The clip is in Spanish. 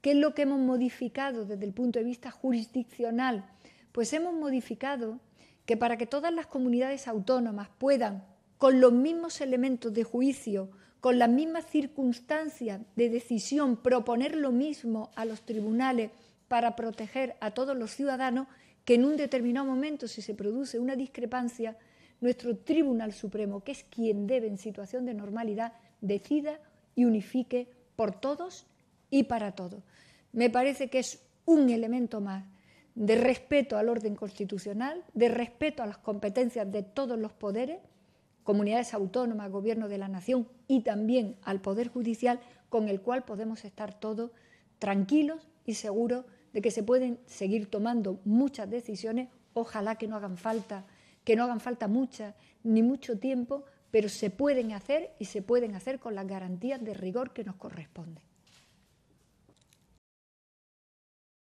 ¿Qué es lo que hemos modificado desde el punto de vista jurisdiccional? Pues hemos modificado que para que todas las comunidades autónomas puedan, con los mismos elementos de juicio, con las mismas circunstancias de decisión, proponer lo mismo a los tribunales para proteger a todos los ciudadanos, que en un determinado momento, si se produce una discrepancia, nuestro Tribunal Supremo, que es quien debe en situación de normalidad, decida y unifique por todos y para todo. Me parece que es un elemento más de respeto al orden constitucional, de respeto a las competencias de todos los poderes, comunidades autónomas, gobierno de la nación y también al Poder Judicial, con el cual podemos estar todos tranquilos y seguros de que se pueden seguir tomando muchas decisiones, ojalá que no hagan falta, que no hagan falta muchas, ni mucho tiempo, pero se pueden hacer y se pueden hacer con las garantías de rigor que nos corresponden.